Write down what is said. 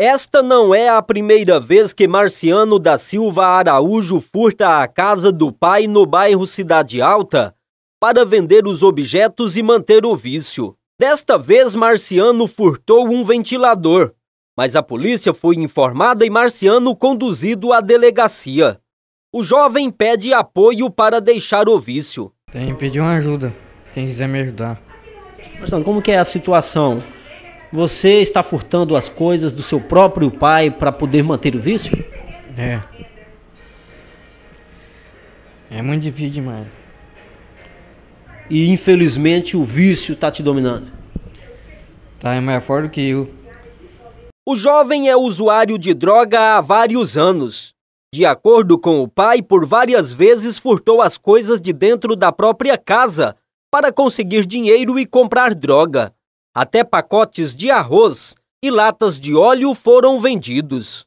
Esta não é a primeira vez que Marciano da Silva Araújo furta a casa do pai no bairro Cidade Alta para vender os objetos e manter o vício. Desta vez, Marciano furtou um ventilador, mas a polícia foi informada e Marciano conduzido à delegacia. O jovem pede apoio para deixar o vício. Tem pedir uma ajuda, quem quiser me ajudar. Marciano, como que é a situação? Você está furtando as coisas do seu próprio pai para poder manter o vício? É. É muito difícil, mano. E infelizmente o vício está te dominando. Tá, é mais forte do que eu. O jovem é usuário de droga há vários anos. De acordo com o pai, por várias vezes furtou as coisas de dentro da própria casa para conseguir dinheiro e comprar droga. Até pacotes de arroz e latas de óleo foram vendidos.